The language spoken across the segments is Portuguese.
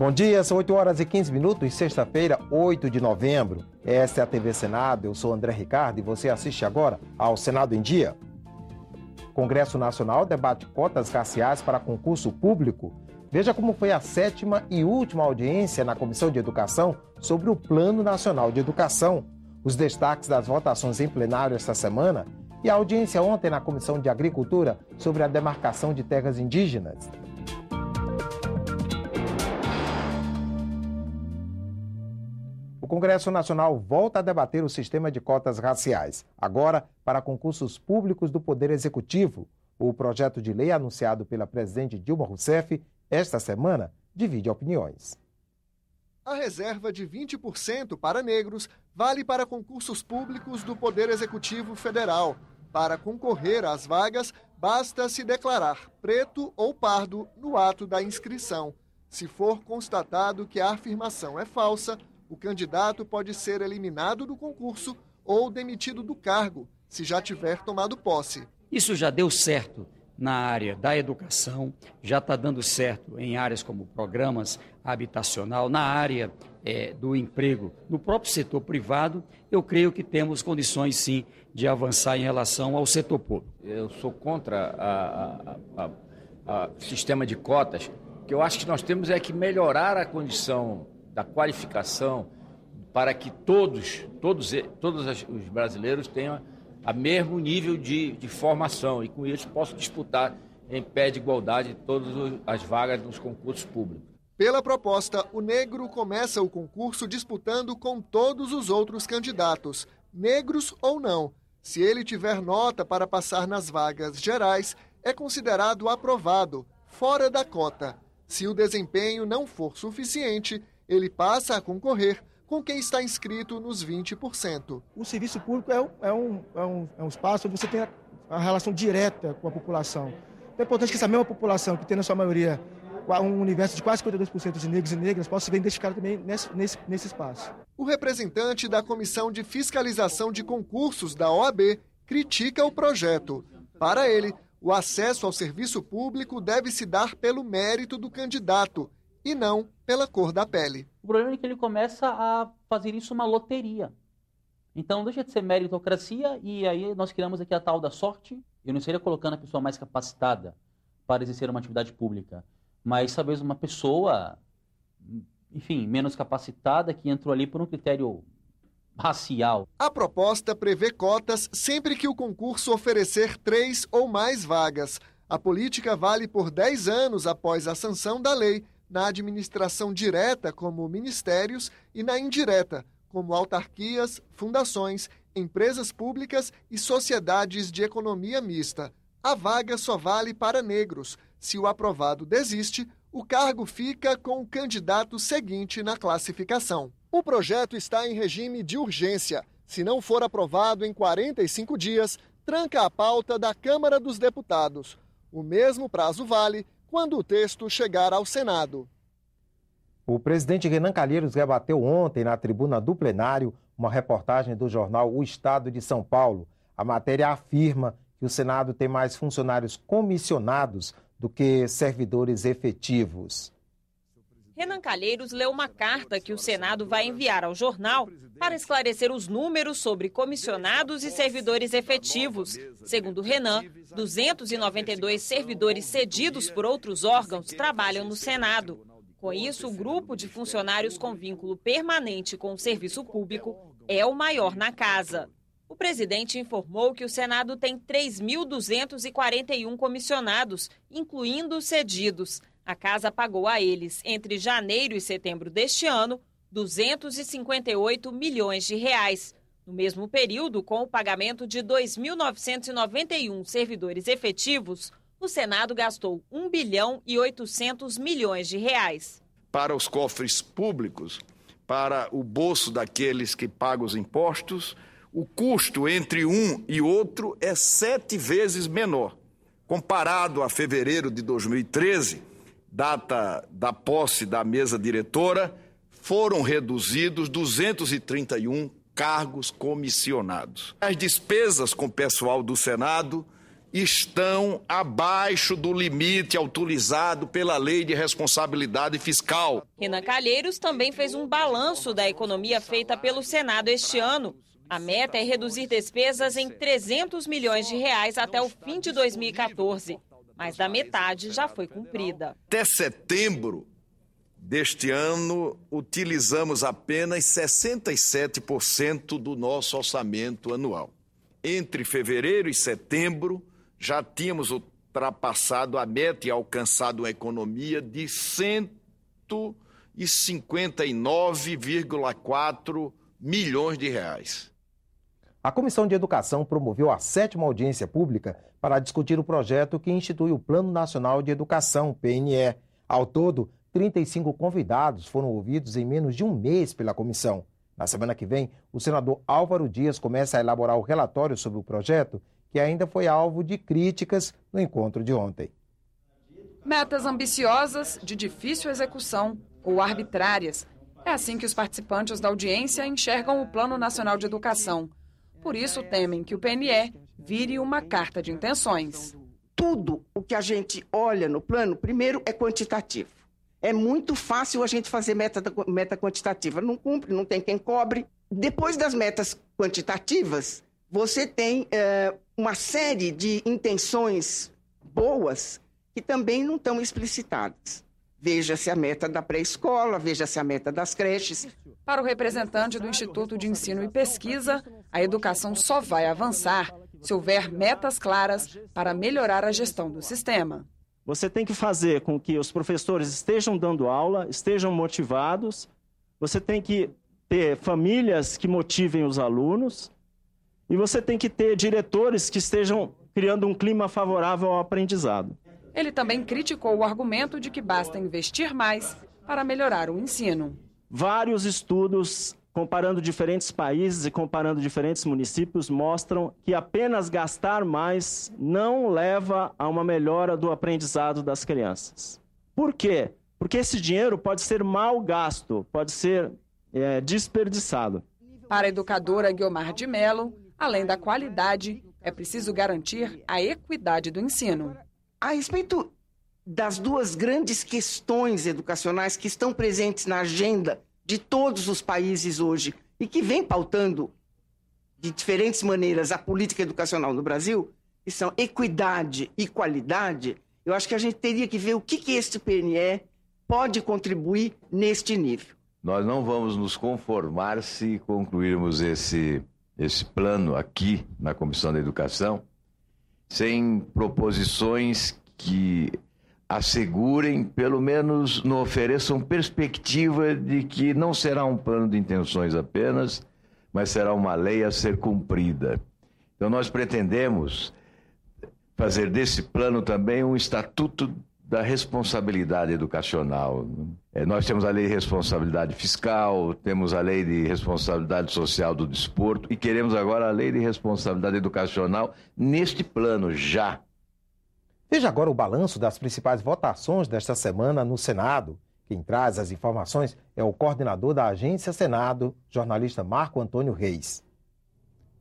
Bom dia, são 8 horas e 15 minutos, sexta-feira, 8 de novembro. Esta é a TV Senado, eu sou André Ricardo e você assiste agora ao Senado em Dia. Congresso Nacional debate cotas raciais para concurso público. Veja como foi a sétima e última audiência na Comissão de Educação sobre o Plano Nacional de Educação, os destaques das votações em plenário esta semana e a audiência ontem na Comissão de Agricultura sobre a demarcação de terras indígenas. Congresso Nacional volta a debater o sistema de cotas raciais, agora para concursos públicos do Poder Executivo. O projeto de lei anunciado pela presidente Dilma Rousseff esta semana divide opiniões. A reserva de 20% para negros vale para concursos públicos do Poder Executivo Federal. Para concorrer às vagas, basta se declarar preto ou pardo no ato da inscrição. Se for constatado que a afirmação é falsa, o candidato pode ser eliminado do concurso ou demitido do cargo, se já tiver tomado posse. Isso já deu certo na área da educação, já está dando certo em áreas como programas habitacional, na área é, do emprego, no próprio setor privado, eu creio que temos condições sim de avançar em relação ao setor público. Eu sou contra o sistema de cotas, que eu acho que nós temos é que melhorar a condição da qualificação para que todos, todos, todos os brasileiros tenham a mesmo nível de, de formação e com isso possam disputar em pé de igualdade todas as vagas nos concursos públicos. Pela proposta, o negro começa o concurso disputando com todos os outros candidatos, negros ou não. Se ele tiver nota para passar nas vagas gerais, é considerado aprovado, fora da cota. Se o desempenho não for suficiente, ele passa a concorrer com quem está inscrito nos 20%. O serviço público é um, é um, é um, é um espaço onde você tem a relação direta com a população. Então é importante que essa mesma população, que tem na sua maioria um universo de quase 52% de negros e negras, possa se identificada também nesse, nesse, nesse espaço. O representante da Comissão de Fiscalização de Concursos da OAB critica o projeto. Para ele, o acesso ao serviço público deve se dar pelo mérito do candidato e não pela cor da pele. O problema é que ele começa a fazer isso uma loteria. Então deixa de ser meritocracia e aí nós criamos aqui a tal da sorte. Eu não seria colocando a pessoa mais capacitada para exercer uma atividade pública, mas talvez uma pessoa, enfim, menos capacitada que entrou ali por um critério racial. A proposta prevê cotas sempre que o concurso oferecer três ou mais vagas. A política vale por 10 anos após a sanção da lei na administração direta, como ministérios, e na indireta, como autarquias, fundações, empresas públicas e sociedades de economia mista. A vaga só vale para negros. Se o aprovado desiste, o cargo fica com o candidato seguinte na classificação. O projeto está em regime de urgência. Se não for aprovado em 45 dias, tranca a pauta da Câmara dos Deputados. O mesmo prazo vale quando o texto chegar ao Senado. O presidente Renan Calheiros rebateu ontem, na tribuna do plenário, uma reportagem do jornal O Estado de São Paulo. A matéria afirma que o Senado tem mais funcionários comissionados do que servidores efetivos. Renan Calheiros leu uma carta que o Senado vai enviar ao jornal para esclarecer os números sobre comissionados e servidores efetivos. Segundo Renan, 292 servidores cedidos por outros órgãos trabalham no Senado. Com isso, o grupo de funcionários com vínculo permanente com o serviço público é o maior na casa. O presidente informou que o Senado tem 3.241 comissionados, incluindo os cedidos. A casa pagou a eles, entre janeiro e setembro deste ano, 258 milhões de reais. No mesmo período, com o pagamento de 2.991 servidores efetivos, o Senado gastou 1 bilhão e 800 milhões de reais. Para os cofres públicos, para o bolso daqueles que pagam os impostos, o custo entre um e outro é sete vezes menor. Comparado a fevereiro de 2013, data da posse da mesa diretora, foram reduzidos 231 cargos comissionados. As despesas com pessoal do Senado estão abaixo do limite autorizado pela Lei de Responsabilidade Fiscal. Renan Calheiros também fez um balanço da economia feita pelo Senado este ano. A meta é reduzir despesas em 300 milhões de reais até o fim de 2014 mas da metade já foi cumprida. Até setembro deste ano, utilizamos apenas 67% do nosso orçamento anual. Entre fevereiro e setembro, já tínhamos ultrapassado a meta e alcançado uma economia de 159,4 milhões de reais. A Comissão de Educação promoveu a sétima audiência pública para discutir o projeto que institui o Plano Nacional de Educação, PNE. Ao todo, 35 convidados foram ouvidos em menos de um mês pela comissão. Na semana que vem, o senador Álvaro Dias começa a elaborar o relatório sobre o projeto, que ainda foi alvo de críticas no encontro de ontem. Metas ambiciosas, de difícil execução ou arbitrárias. É assim que os participantes da audiência enxergam o Plano Nacional de Educação. Por isso temem que o PNE vire uma carta de intenções. Tudo o que a gente olha no plano, primeiro, é quantitativo. É muito fácil a gente fazer meta, meta quantitativa. Não cumpre, não tem quem cobre. Depois das metas quantitativas, você tem é, uma série de intenções boas que também não estão explicitadas. Veja-se a meta da pré-escola, veja-se a meta das creches. Para o representante do Instituto de Ensino e Pesquisa, a educação só vai avançar se houver metas claras para melhorar a gestão do sistema. Você tem que fazer com que os professores estejam dando aula, estejam motivados, você tem que ter famílias que motivem os alunos e você tem que ter diretores que estejam criando um clima favorável ao aprendizado. Ele também criticou o argumento de que basta investir mais para melhorar o ensino. Vários estudos comparando diferentes países e comparando diferentes municípios, mostram que apenas gastar mais não leva a uma melhora do aprendizado das crianças. Por quê? Porque esse dinheiro pode ser mal gasto, pode ser é, desperdiçado. Para a educadora Guiomar de Mello, além da qualidade, é preciso garantir a equidade do ensino. A respeito das duas grandes questões educacionais que estão presentes na agenda de todos os países hoje e que vem pautando de diferentes maneiras a política educacional no Brasil, que são equidade e qualidade, eu acho que a gente teria que ver o que, que este PNE pode contribuir neste nível. Nós não vamos nos conformar se concluirmos esse, esse plano aqui na Comissão da Educação sem proposições que assegurem, pelo menos não ofereçam perspectiva de que não será um plano de intenções apenas, mas será uma lei a ser cumprida. Então, nós pretendemos fazer desse plano também um estatuto da responsabilidade educacional. É, nós temos a lei de responsabilidade fiscal, temos a lei de responsabilidade social do desporto e queremos agora a lei de responsabilidade educacional neste plano já Veja agora o balanço das principais votações desta semana no Senado. Quem traz as informações é o coordenador da Agência Senado, jornalista Marco Antônio Reis.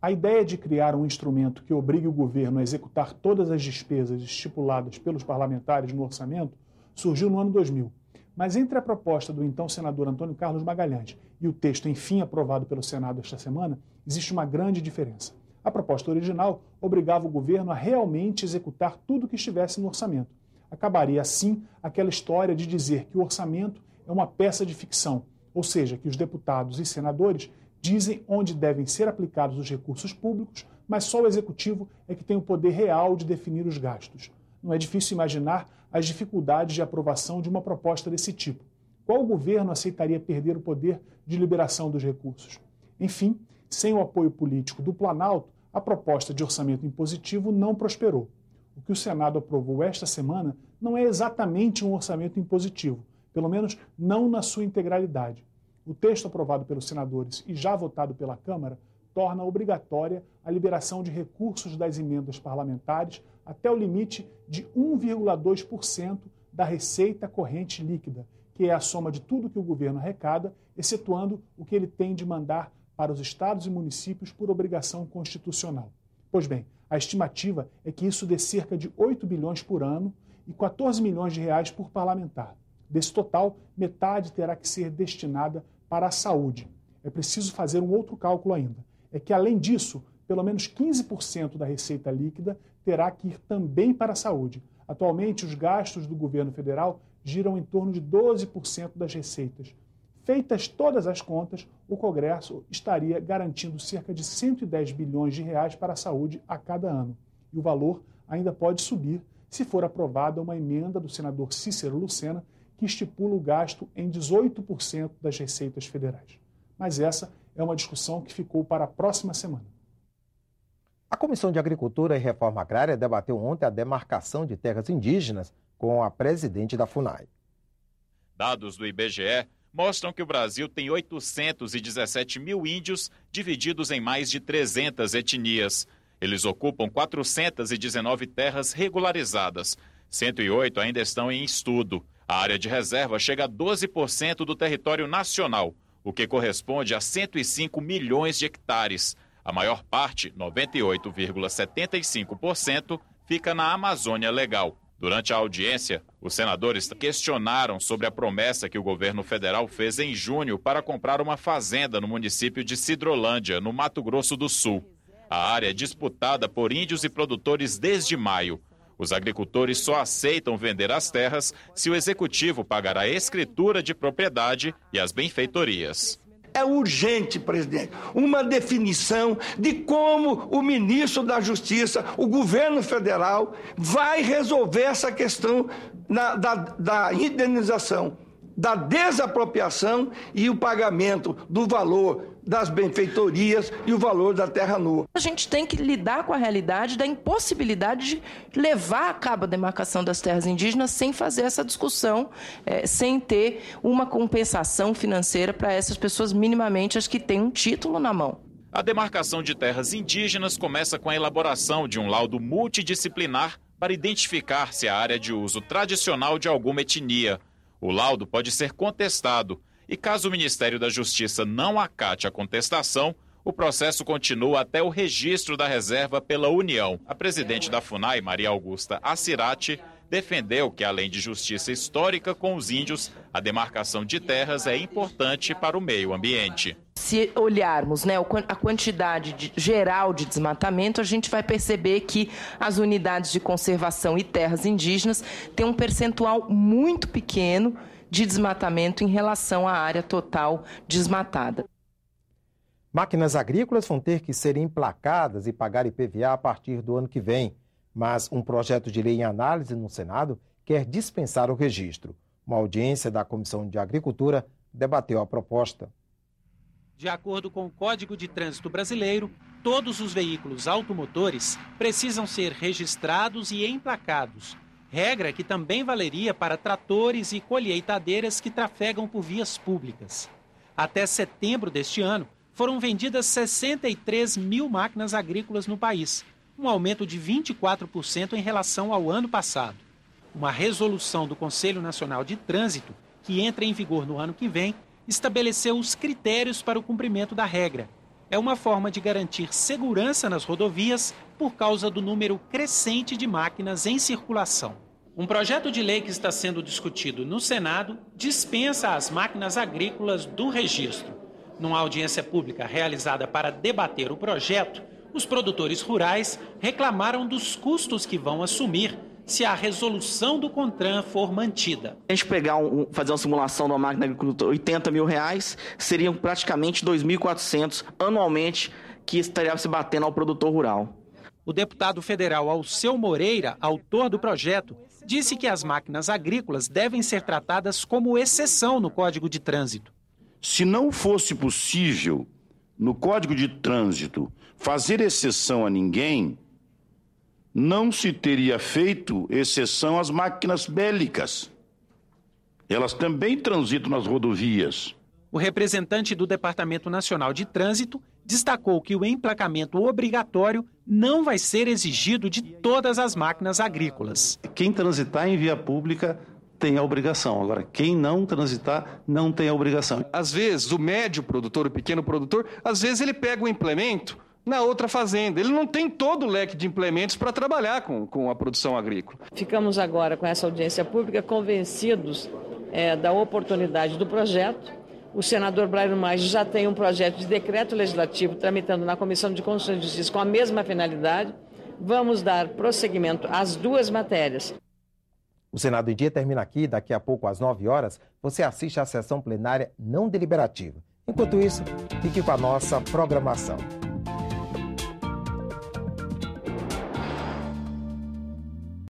A ideia de criar um instrumento que obrigue o governo a executar todas as despesas estipuladas pelos parlamentares no orçamento surgiu no ano 2000. Mas entre a proposta do então senador Antônio Carlos Magalhães e o texto enfim aprovado pelo Senado esta semana, existe uma grande diferença. A proposta original obrigava o governo a realmente executar tudo o que estivesse no orçamento. Acabaria assim aquela história de dizer que o orçamento é uma peça de ficção, ou seja, que os deputados e senadores dizem onde devem ser aplicados os recursos públicos, mas só o executivo é que tem o poder real de definir os gastos. Não é difícil imaginar as dificuldades de aprovação de uma proposta desse tipo. Qual governo aceitaria perder o poder de liberação dos recursos? Enfim, sem o apoio político do Planalto, a proposta de orçamento impositivo não prosperou. O que o Senado aprovou esta semana não é exatamente um orçamento impositivo, pelo menos não na sua integralidade. O texto aprovado pelos senadores e já votado pela Câmara torna obrigatória a liberação de recursos das emendas parlamentares até o limite de 1,2% da receita corrente líquida, que é a soma de tudo que o governo arrecada, excetuando o que ele tem de mandar para os estados e municípios por obrigação constitucional. Pois bem, a estimativa é que isso dê cerca de 8 bilhões por ano e 14 milhões de reais por parlamentar. Desse total, metade terá que ser destinada para a saúde. É preciso fazer um outro cálculo ainda. É que, além disso, pelo menos 15% da receita líquida terá que ir também para a saúde. Atualmente, os gastos do governo federal giram em torno de 12% das receitas. Feitas todas as contas, o Congresso estaria garantindo cerca de 110 bilhões de reais para a saúde a cada ano. E o valor ainda pode subir se for aprovada uma emenda do senador Cícero Lucena que estipula o gasto em 18% das receitas federais. Mas essa é uma discussão que ficou para a próxima semana. A Comissão de Agricultura e Reforma Agrária debateu ontem a demarcação de terras indígenas com a presidente da FUNAI. Dados do IBGE mostram que o Brasil tem 817 mil índios divididos em mais de 300 etnias. Eles ocupam 419 terras regularizadas. 108 ainda estão em estudo. A área de reserva chega a 12% do território nacional, o que corresponde a 105 milhões de hectares. A maior parte, 98,75%, fica na Amazônia Legal. Durante a audiência, os senadores questionaram sobre a promessa que o governo federal fez em junho para comprar uma fazenda no município de Cidrolândia, no Mato Grosso do Sul. A área é disputada por índios e produtores desde maio. Os agricultores só aceitam vender as terras se o executivo pagar a escritura de propriedade e as benfeitorias. É urgente, presidente, uma definição de como o ministro da Justiça, o governo federal, vai resolver essa questão da, da indenização, da desapropriação e o pagamento do valor das benfeitorias e o valor da terra nua. A gente tem que lidar com a realidade da impossibilidade de levar a cabo a demarcação das terras indígenas sem fazer essa discussão, é, sem ter uma compensação financeira para essas pessoas minimamente as que têm um título na mão. A demarcação de terras indígenas começa com a elaboração de um laudo multidisciplinar para identificar se a área de uso tradicional de alguma etnia. O laudo pode ser contestado e caso o Ministério da Justiça não acate a contestação, o processo continua até o registro da reserva pela União. A presidente da FUNAI, Maria Augusta Assirati, defendeu que, além de justiça histórica com os índios, a demarcação de terras é importante para o meio ambiente. Se olharmos né, a quantidade de, geral de desmatamento, a gente vai perceber que as unidades de conservação e terras indígenas têm um percentual muito pequeno de desmatamento em relação à área total desmatada. Máquinas agrícolas vão ter que ser emplacadas e pagar IPVA a partir do ano que vem, mas um projeto de lei em análise no Senado quer dispensar o registro. Uma audiência da Comissão de Agricultura debateu a proposta. De acordo com o Código de Trânsito Brasileiro, todos os veículos automotores precisam ser registrados e emplacados regra que também valeria para tratores e colheitadeiras que trafegam por vias públicas. Até setembro deste ano, foram vendidas 63 mil máquinas agrícolas no país, um aumento de 24% em relação ao ano passado. Uma resolução do Conselho Nacional de Trânsito, que entra em vigor no ano que vem, estabeleceu os critérios para o cumprimento da regra. É uma forma de garantir segurança nas rodovias por causa do número crescente de máquinas em circulação. Um projeto de lei que está sendo discutido no Senado dispensa as máquinas agrícolas do registro. Numa audiência pública realizada para debater o projeto, os produtores rurais reclamaram dos custos que vão assumir se a resolução do CONTRAN for mantida. A gente pegar um, fazer uma simulação de uma máquina de 80 mil reais, seriam praticamente 2.400 anualmente que estaria se batendo ao produtor rural. O deputado federal Alceu Moreira, autor do projeto, disse que as máquinas agrícolas devem ser tratadas como exceção no Código de Trânsito. Se não fosse possível, no Código de Trânsito, fazer exceção a ninguém, não se teria feito exceção às máquinas bélicas. Elas também transitam nas rodovias. O representante do Departamento Nacional de Trânsito destacou que o emplacamento obrigatório não vai ser exigido de todas as máquinas agrícolas. Quem transitar em via pública tem a obrigação. Agora, quem não transitar não tem a obrigação. Às vezes, o médio produtor, o pequeno produtor, às vezes ele pega o implemento na outra fazenda. Ele não tem todo o leque de implementos para trabalhar com, com a produção agrícola. Ficamos agora com essa audiência pública convencidos é, da oportunidade do projeto o senador Braulio Maggio já tem um projeto de decreto legislativo tramitando na Comissão de Constituição e Justiça com a mesma finalidade. Vamos dar prosseguimento às duas matérias. O Senado em Dia termina aqui. Daqui a pouco, às 9 horas, você assiste à sessão plenária não deliberativa. Enquanto isso, fique com a nossa programação.